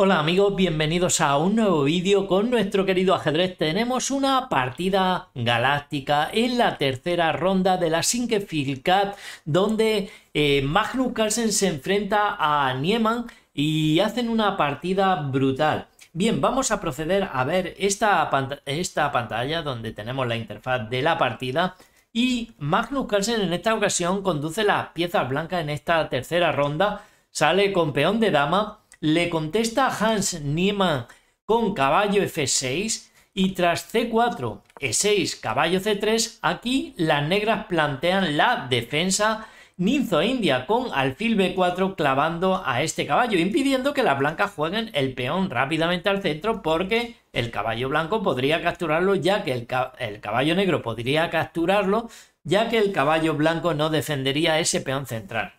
Hola amigos, bienvenidos a un nuevo vídeo con nuestro querido ajedrez. Tenemos una partida galáctica en la tercera ronda de la Sinkefield Cup donde eh, Magnus Carlsen se enfrenta a Nieman y hacen una partida brutal. Bien, vamos a proceder a ver esta, esta pantalla donde tenemos la interfaz de la partida. Y Magnus Carlsen en esta ocasión conduce las piezas blancas en esta tercera ronda, sale con peón de dama le contesta Hans Niemann con caballo f6 y tras c4, e6, caballo c3, aquí las negras plantean la defensa ninzo-india e con alfil b4 clavando a este caballo, impidiendo que las blancas jueguen el peón rápidamente al centro porque el caballo blanco podría capturarlo ya que el, el caballo negro podría capturarlo ya que el caballo blanco no defendería ese peón central.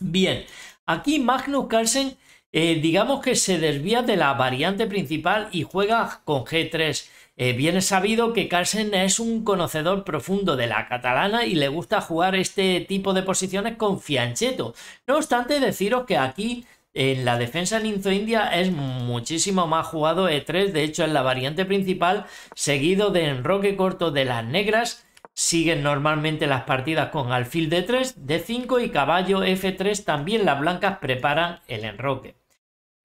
Bien, aquí Magnus Carlsen eh, digamos que se desvía de la variante principal y juega con G3. Eh, bien es sabido que Carlsen es un conocedor profundo de la catalana y le gusta jugar este tipo de posiciones con Fianchetto. No obstante, deciros que aquí en la defensa Ninzo India es muchísimo más jugado E3, de hecho es la variante principal, seguido de enroque corto de las negras. Siguen normalmente las partidas con alfil D3, D5 y caballo F3. También las blancas preparan el enroque.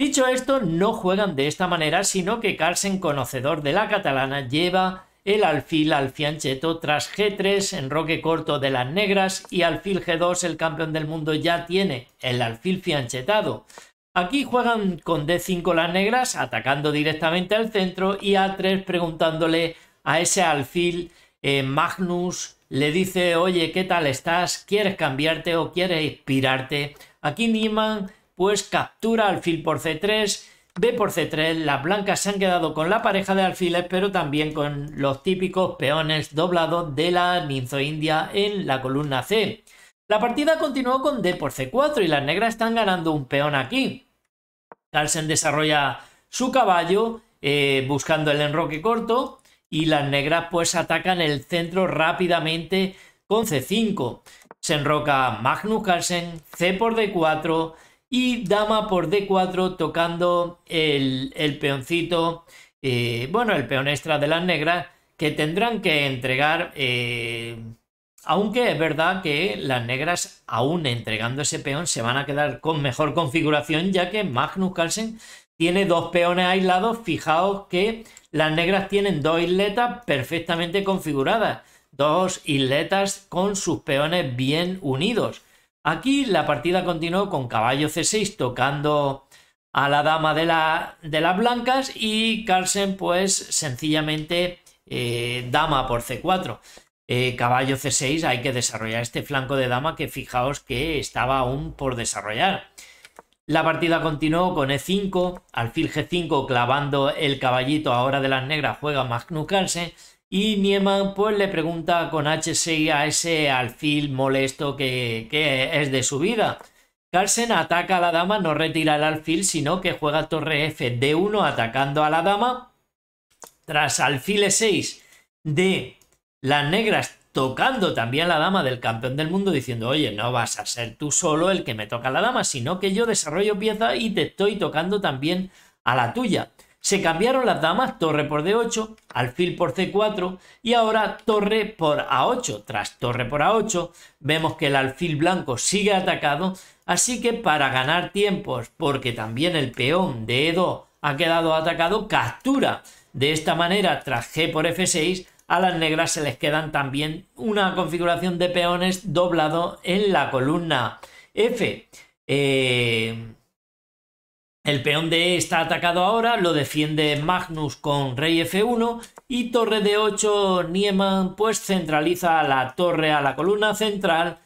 Dicho esto, no juegan de esta manera, sino que Carlsen, conocedor de la catalana, lleva el alfil al fiancheto tras G3, en roque corto de las negras y alfil G2, el campeón del mundo ya tiene el alfil fianchetado. Aquí juegan con D5 las negras, atacando directamente al centro y A3 preguntándole a ese alfil eh, Magnus, le dice, oye, ¿qué tal estás? ¿Quieres cambiarte o quieres inspirarte? Aquí Niemann pues captura alfil por c3, b por c3, las blancas se han quedado con la pareja de alfiles, pero también con los típicos peones doblados de la ninzo india en la columna c. La partida continuó con d por c4 y las negras están ganando un peón aquí. Carlsen desarrolla su caballo eh, buscando el enroque corto y las negras pues atacan el centro rápidamente con c5. Se enroca Magnus Carlsen, c por d4, y dama por D4 tocando el, peoncito, eh, bueno, el peón extra de las negras, que tendrán que entregar, eh, aunque es verdad que las negras, aún entregando ese peón, se van a quedar con mejor configuración, ya que Magnus Carlsen tiene dos peones aislados. Fijaos que las negras tienen dos isletas perfectamente configuradas, dos isletas con sus peones bien unidos. Aquí la partida continuó con caballo C6 tocando a la dama de, la, de las blancas y Carlsen pues sencillamente eh, dama por C4. Eh, caballo C6 hay que desarrollar este flanco de dama que fijaos que estaba aún por desarrollar. La partida continuó con E5, alfil G5 clavando el caballito ahora de las negras juega Magnus Carlsen y Nieman pues, le pregunta con H6 a ese alfil molesto que, es de su vida. Carlsen ataca a la dama, no retira el alfil, sino que juega torre F d 1 atacando a la dama. Tras alfil 6 de las negras tocando también la dama del campeón del mundo diciendo, oye, no vas a ser tú solo el que me toca la dama, sino que yo desarrollo pieza y te estoy tocando también a la tuya. Se cambiaron las damas, torre por d8, alfil por c4 y ahora torre por a8. Tras torre por a8 vemos que el alfil blanco sigue atacado, así que para ganar tiempos, porque también el peón de e2 ha quedado atacado, captura. De esta manera, tras g por f6, a las negras se les quedan también una configuración de peones doblado en la columna f. Eh el peón de E está atacado ahora, lo defiende Magnus con rey F1 y torre de 8 Nieman pues centraliza la torre a la columna central.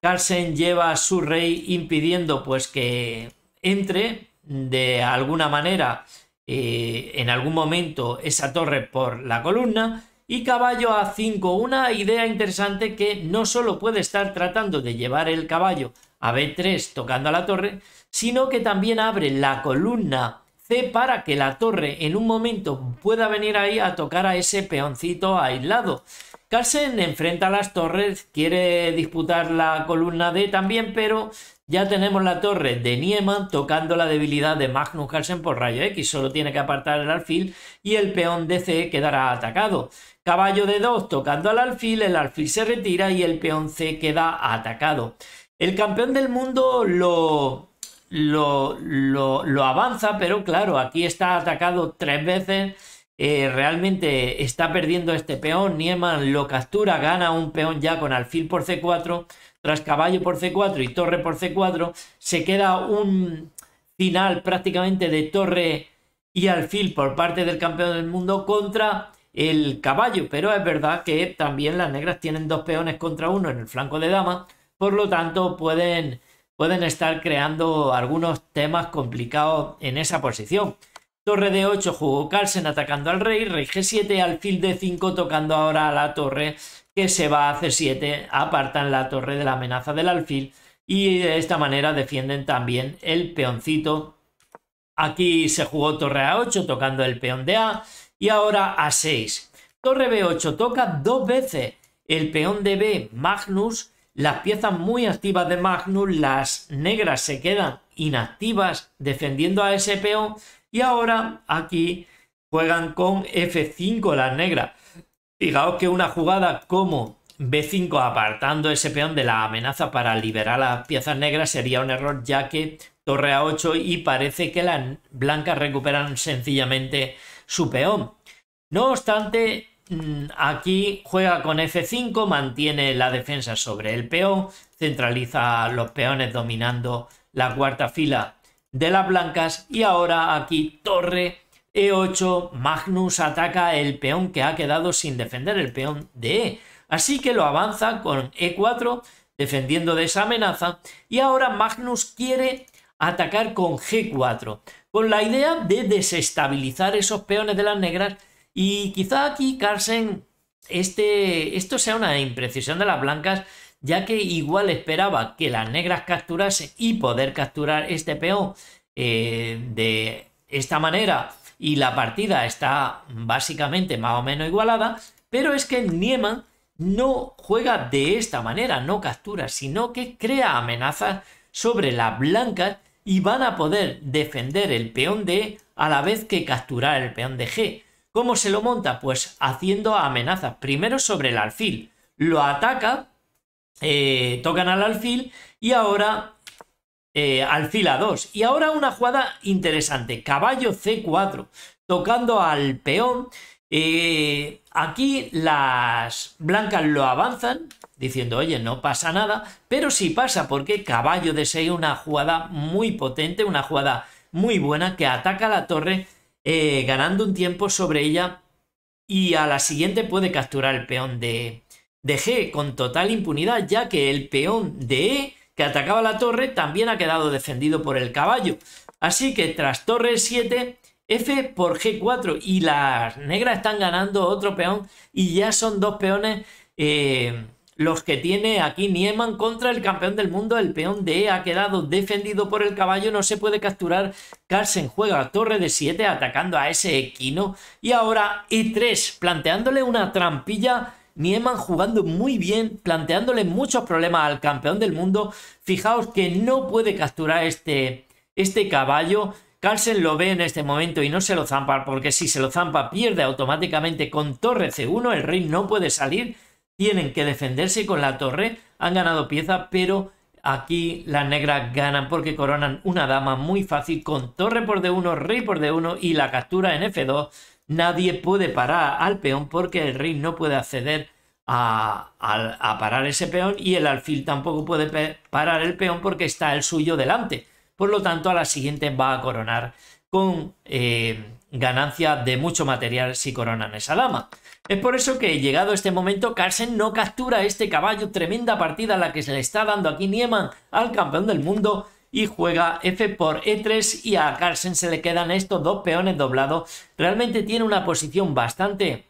Carlsen lleva a su rey impidiendo pues que entre de alguna manera eh, en algún momento esa torre por la columna y caballo a 5, una idea interesante que no solo puede estar tratando de llevar el caballo a B3 tocando a la torre, sino que también abre la columna C para que la torre en un momento pueda venir ahí a tocar a ese peoncito aislado. Carlsen enfrenta a las torres, quiere disputar la columna D también, pero ya tenemos la torre de Nieman tocando la debilidad de Magnus Carlsen por rayo X, solo tiene que apartar el alfil y el peón de C quedará atacado. Caballo de 2 tocando al alfil, el alfil se retira y el peón C queda atacado. El campeón del mundo lo, lo, lo, avanza, pero claro, aquí está atacado tres veces. Eh, realmente está perdiendo este peón. Nieman lo captura, gana un peón ya con alfil por c4, tras caballo por c4 y torre por c4. Se queda un final prácticamente de torre y alfil por parte del campeón del mundo contra el caballo. Pero es verdad que también las negras tienen dos peones contra uno en el flanco de dama. Por lo tanto, pueden pueden estar creando algunos temas complicados en esa posición. Torre de 8 jugó Carlsen atacando al rey, rey G7, alfil de 5 tocando ahora a la torre que se va a C7, apartan la torre de la amenaza del alfil y de esta manera defienden también el peoncito. Aquí se jugó torre A8 tocando el peón de A y ahora A6. Torre B8 toca dos veces el peón de B Magnus las piezas muy activas de Magnus, las negras, se quedan inactivas defendiendo a ese peón. Y ahora aquí juegan con F5 las negras. Fijaos que una jugada como B5 apartando ese peón de la amenaza para liberar las piezas negras sería un error ya que torre a 8 y parece que las blancas recuperan sencillamente su peón. No obstante, Mm, aquí juega con F5, mantiene la defensa sobre el peón, centraliza los peones dominando la cuarta fila de las blancas y ahora aquí torre E8, Magnus ataca el peón que ha quedado sin defender el peón de E. Así que lo avanza con E4 defendiendo de esa amenaza y ahora Magnus quiere atacar con G4 con la idea de desestabilizar esos peones de las negras y quizá aquí, Carlsen, este, esto sea una imprecisión de las blancas, ya que igual esperaba que las negras capturase y poder capturar este peón eh, de esta manera. Y la partida está básicamente más o menos igualada, pero es que Nieman no juega de esta manera, no captura, sino que crea amenazas sobre las blancas y van a poder defender el peón de a la vez que capturar el peón de G. ¿Cómo se lo monta? Pues haciendo amenazas. Primero sobre el alfil. Lo ataca, eh, tocan al alfil y ahora eh, alfil a 2. Y ahora una jugada interesante. Caballo C4. Tocando al peón. Eh, aquí las blancas lo avanzan diciendo, oye, no pasa nada, pero sí pasa porque caballo d 6 una jugada muy potente, una jugada muy buena que ataca la torre eh, ganando un tiempo sobre ella y a la siguiente puede capturar el peón de, de G con total impunidad, ya que el peón de E que atacaba la torre también ha quedado defendido por el caballo. Así que tras torre 7, F por G4 y las negras están ganando otro peón y ya son dos peones eh, los que tiene aquí Nieman contra el campeón del mundo. El peón de E ha quedado defendido por el caballo, no se puede capturar. Carlsen juega torre de 7 atacando a ese equino. Y ahora E3 planteándole una trampilla. Nieman jugando muy bien, planteándole muchos problemas al campeón del mundo. Fijaos que no puede capturar este, este caballo. Carlsen lo ve en este momento y no se lo zampa porque si se lo zampa pierde automáticamente con torre C1. El rey no puede salir tienen que defenderse con la torre. Han ganado pieza, pero aquí las negras ganan porque coronan una dama muy fácil con torre por de 1 rey por de uno y la captura en f2. Nadie puede parar al peón porque el rey no puede acceder a, parar ese peón y el alfil tampoco puede parar el peón porque está el suyo delante. Por lo tanto, a la siguiente va a coronar con eh, ganancia de mucho material si coronan esa dama. Es por eso que, llegado este momento, Carlsen no captura este caballo. Tremenda partida la que se le está dando aquí Nieman al campeón del mundo y juega F por E3 y a Carlsen se le quedan estos dos peones doblados. Realmente tiene una posición bastante,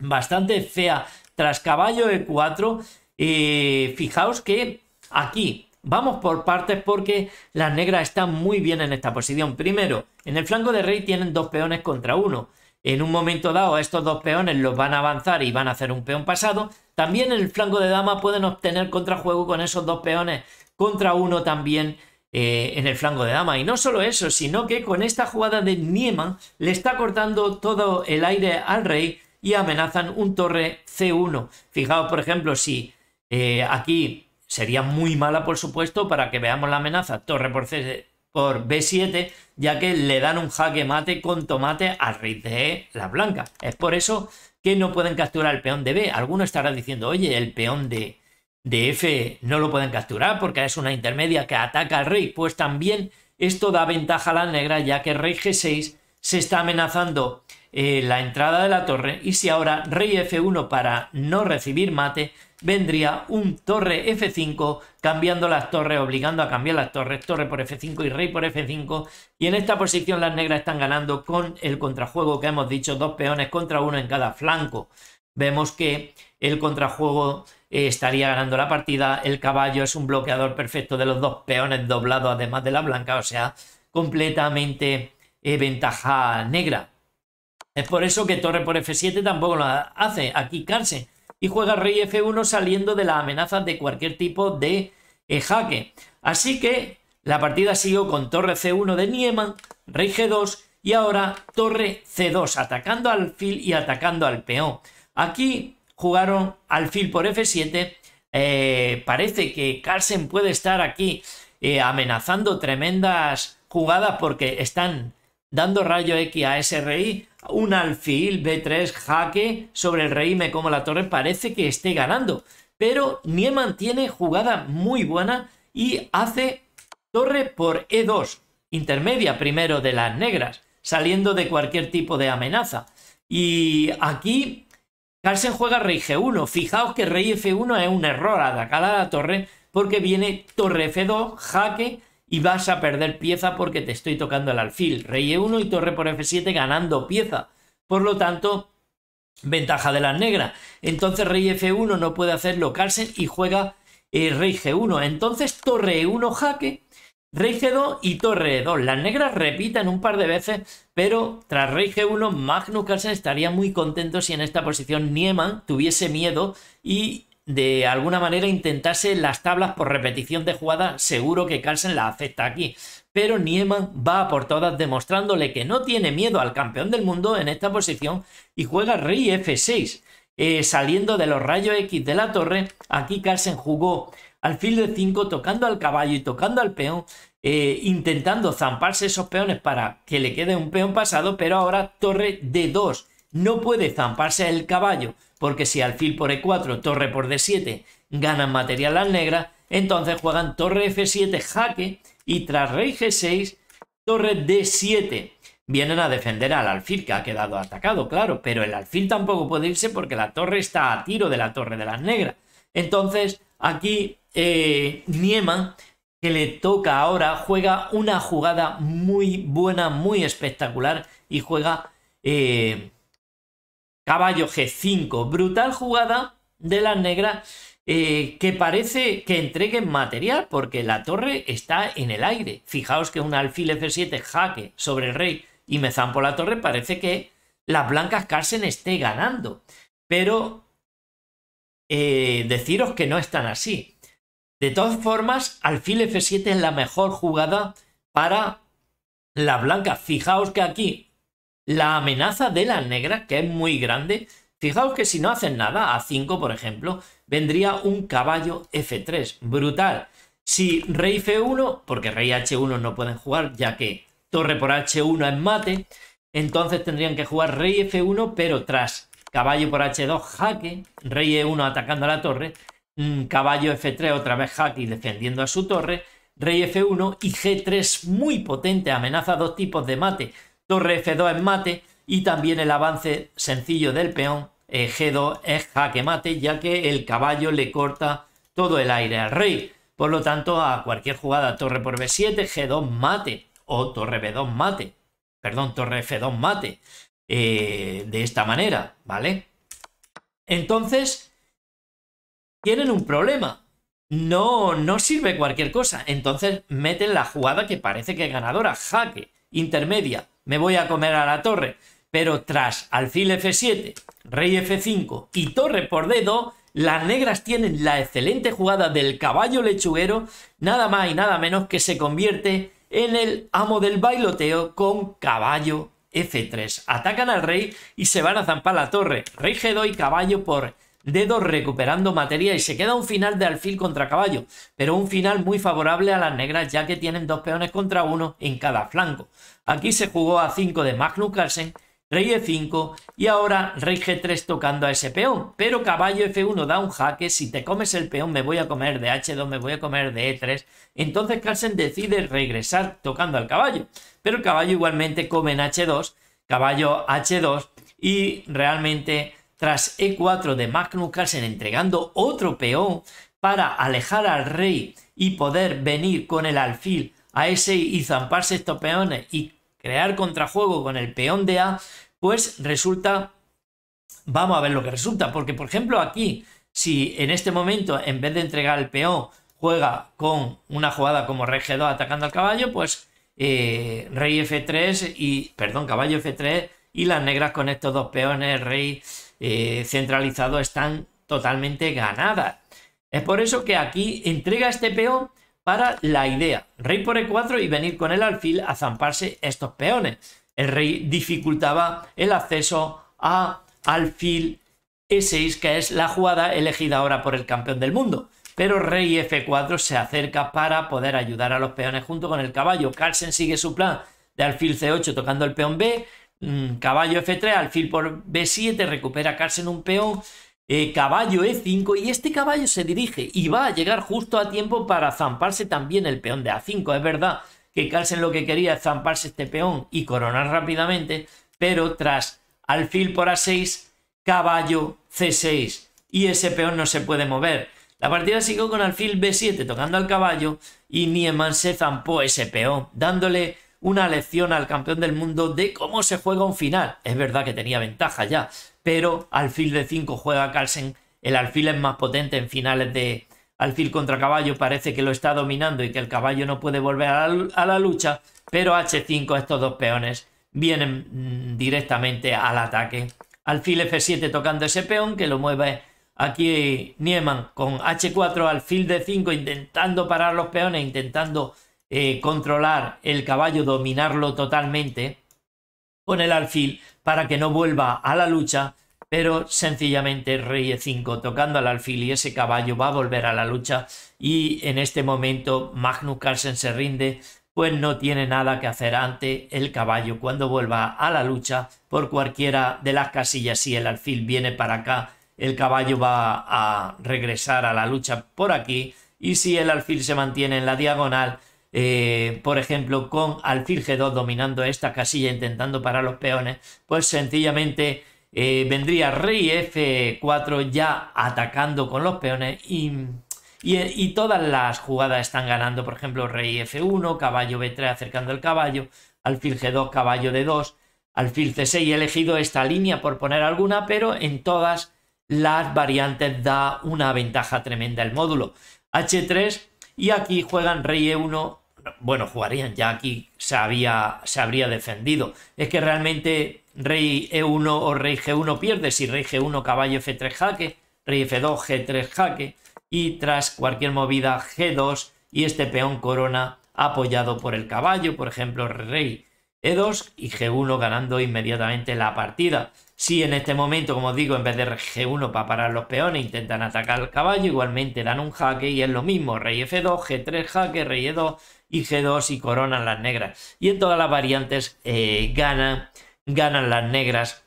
bastante fea tras caballo E4. Eh, fijaos que aquí vamos por partes porque las negras están muy bien en esta posición. Primero, en el flanco de rey tienen dos peones contra uno en un momento dado a estos dos peones los van a avanzar y van a hacer un peón pasado. También en el flanco de dama pueden obtener contrajuego con esos dos peones contra uno también eh, en el flanco de dama. Y no solo eso, sino que con esta jugada de Nieman le está cortando todo el aire al rey y amenazan un torre C1. Fijaos, por ejemplo, si eh, aquí sería muy mala, por supuesto, para que veamos la amenaza. Torre por C, 1 por B7, ya que le dan un jaque mate con tomate al rey de la blanca, Es por eso que no pueden capturar el peón de B. Alguno estará diciendo, oye, el peón de, de F no lo pueden capturar porque es una intermedia que ataca al rey. Pues también esto da ventaja a la negra, ya que rey G6 se está amenazando eh, la entrada de la torre y si ahora rey f1 para no recibir mate, vendría un torre f5 cambiando las torres, obligando a cambiar las torres, torre por f5 y rey por f5. Y en esta posición las negras están ganando con el contrajuego que hemos dicho, dos peones contra uno en cada flanco. Vemos que el contrajuego eh, estaría ganando la partida, el caballo es un bloqueador perfecto de los dos peones doblados además de la blanca, o sea, completamente eh, ventaja negra. Es por eso que torre por F7 tampoco lo hace. Aquí Carse. Y juega rey F1 saliendo de la amenaza de cualquier tipo de eh, jaque. Así que la partida siguió con torre C1 de Nieman, rey G2 y ahora torre C2, atacando al fil y atacando al peón. Aquí jugaron al alfil por F7. Eh, parece que Carlsen puede estar aquí eh, amenazando tremendas jugadas porque están dando rayo X a ese rey un alfil B3 jaque sobre el rey me como la torre parece que esté ganando. Pero Nieman tiene jugada muy buena y hace torre por E2, intermedia primero de las negras, saliendo de cualquier tipo de amenaza. Y aquí Carlsen juega rey G1. Fijaos que rey F1 es un error atacar a la torre porque viene torre F2, jaque y vas a perder pieza porque te estoy tocando el alfil. Rey E1 y torre por F7 ganando pieza. Por lo tanto, ventaja de las negras. Entonces rey F1 no puede hacerlo Carlsen y juega eh, rey G1. Entonces torre E1 jaque, rey G2 y torre E2. Las negras repitan un par de veces, pero tras rey G1 Magnus Carlsen estaría muy contento si en esta posición Nieman tuviese miedo y de alguna manera intentase las tablas por repetición de jugada, seguro que Carlsen la acepta aquí. Pero Nieman va por todas demostrándole que no tiene miedo al campeón del mundo en esta posición y juega rey F6. Eh, saliendo de los rayos X de la torre, aquí Carlsen jugó al alfil de 5 tocando al caballo y tocando al peón, eh, intentando zamparse esos peones para que le quede un peón pasado, pero ahora torre de 2 no puede zamparse el caballo porque si alfil por e4, torre por d7 ganan material las negras, entonces juegan torre f7 jaque y tras rey g6, torre d7. Vienen a defender al alfil que ha quedado atacado, claro, pero el alfil tampoco puede irse porque la torre está a tiro de la torre de las negras. Entonces aquí eh, que le toca ahora, juega una jugada muy buena, muy espectacular y juega... Eh, Caballo G5, brutal jugada de las negras eh, que parece que entreguen material porque la torre está en el aire. Fijaos que un alfil F7 jaque sobre el rey y me por la torre parece que las blancas Carsen esté ganando. Pero eh, deciros que no están así. De todas formas, alfil F7 es la mejor jugada para la blanca. Fijaos que aquí la amenaza de las negras, que es muy grande. Fijaos que si no hacen nada, a 5 por ejemplo, vendría un caballo F3. Brutal. Si rey F1, porque rey H1 no pueden jugar, ya que torre por H1 es mate, entonces tendrían que jugar rey F1, pero tras caballo por H2, jaque, rey E1 atacando a la torre, mm, caballo F3 otra vez jaque y defendiendo a su torre, rey F1 y G3 muy potente, amenaza dos tipos de mate, torre F2 es mate y también el avance sencillo del peón eh, G2 es jaque mate, ya que el caballo le corta todo el aire al rey. Por lo tanto, a cualquier jugada torre por B7, G2 mate o torre B2 mate. Perdón, torre F2 mate. Eh, de esta manera, ¿vale? Entonces, tienen un problema. No, no sirve cualquier cosa. Entonces meten la jugada que parece que es ganadora, jaque, intermedia, me voy a comer a la torre. Pero tras alfil F7, rey F5 y torre por D2, las negras tienen la excelente jugada del caballo lechuguero, nada más y nada menos que se convierte en el amo del bailoteo con caballo F3. Atacan al rey y se van a zampar la torre. Rey G2 y caballo por dedo recuperando materia y se queda un final de alfil contra caballo, pero un final muy favorable a las negras ya que tienen dos peones contra uno en cada flanco. Aquí se jugó a 5 de Magnus Carlsen, rey e5 y ahora rey g3 tocando a ese peón, pero caballo f1 da un jaque, si te comes el peón me voy a comer de h2, me voy a comer de e3, entonces Carlsen decide regresar tocando al caballo, pero el caballo igualmente come en h2, caballo h2 y realmente tras E4 de Magnus Carlsen entregando otro peón para alejar al rey y poder venir con el alfil a ese y zamparse estos peones y crear contrajuego con el peón de A, pues resulta, vamos a ver lo que resulta, porque por ejemplo aquí, si en este momento en vez de entregar el peón juega con una jugada como rey G2 atacando al caballo, pues eh, rey F3 y, perdón, caballo F3 y las negras con estos dos peones, rey eh, centralizado están totalmente ganadas. Es por eso que aquí entrega este peón para la idea. Rey por E4 y venir con el alfil a zamparse estos peones. El rey dificultaba el acceso a alfil E6, que es la jugada elegida ahora por el campeón del mundo. Pero rey F4 se acerca para poder ayudar a los peones junto con el caballo. Carlsen sigue su plan de alfil C8 tocando el peón B, Mm, caballo F3, alfil por B7, recupera Carlsen un peón, eh, caballo E5 y este caballo se dirige y va a llegar justo a tiempo para zamparse también el peón de A5. Es verdad que Carlsen lo que quería es zamparse este peón y coronar rápidamente, pero tras alfil por A6, caballo C6 y ese peón no se puede mover. La partida siguió con alfil B7 tocando al caballo y Nieman se zampó ese peón, dándole una lección al campeón del mundo de cómo se juega un final. Es verdad que tenía ventaja ya, pero alfil de 5 juega Carlsen, el alfil es más potente en finales de alfil contra caballo, parece que lo está dominando y que el caballo no puede volver a la, lucha, pero H5 estos dos peones vienen mm, directamente al ataque. Alfil F7 tocando ese peón que lo mueve aquí Nieman con H4, alfil de 5 intentando parar los peones, intentando eh, controlar el caballo, dominarlo totalmente con el alfil para que no vuelva a la lucha, pero sencillamente rey e5 tocando al alfil y ese caballo va a volver a la lucha y en este momento Magnus Carlsen se rinde, pues no tiene nada que hacer ante el caballo cuando vuelva a la lucha por cualquiera de las casillas. Si el alfil viene para acá, el caballo va a regresar a la lucha por aquí y si el alfil se mantiene en la diagonal, eh, por ejemplo, con alfil G2 dominando esta casilla, intentando parar los peones, pues sencillamente eh, vendría rey F4 ya atacando con los peones y, todas las jugadas están ganando, por ejemplo, rey F1, caballo B3 acercando el caballo, alfil G2, caballo D2, alfil C6. He elegido esta línea por poner alguna, pero en todas las variantes da una ventaja tremenda el módulo. H3 y aquí juegan rey E1, bueno, jugarían, ya aquí se, se habría defendido. Es que realmente rey E1 o rey G1 pierde si rey G1, caballo F3 jaque, rey F2, G3 jaque, y tras cualquier movida G2 y este peón corona apoyado por el caballo, por ejemplo, rey E2 y G1 ganando inmediatamente la partida. Si en este momento, como digo, en vez de G1 para parar los peones, intentan atacar al caballo, igualmente dan un jaque y es lo mismo, rey F2, G3 jaque, rey E2, y G2 y coronan las negras. Y en todas las variantes eh, ganan, las negras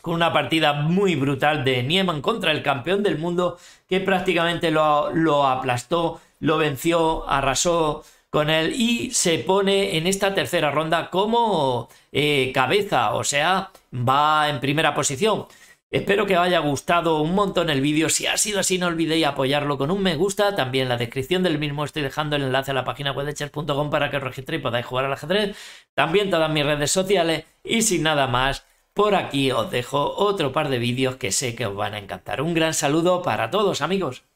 con una partida muy brutal de Nieman contra el campeón del mundo que prácticamente lo, aplastó, lo venció, arrasó con él y se pone en esta tercera ronda como eh, cabeza, o sea, va en primera posición. Espero que os haya gustado un montón el vídeo, si ha sido así no olvidéis apoyarlo con un me gusta, también en la descripción del mismo estoy dejando el enlace a la página webdechess.com para que os registréis y podáis jugar al ajedrez, también todas mis redes sociales y sin nada más, por aquí os dejo otro par de vídeos que sé que os van a encantar. Un gran saludo para todos amigos.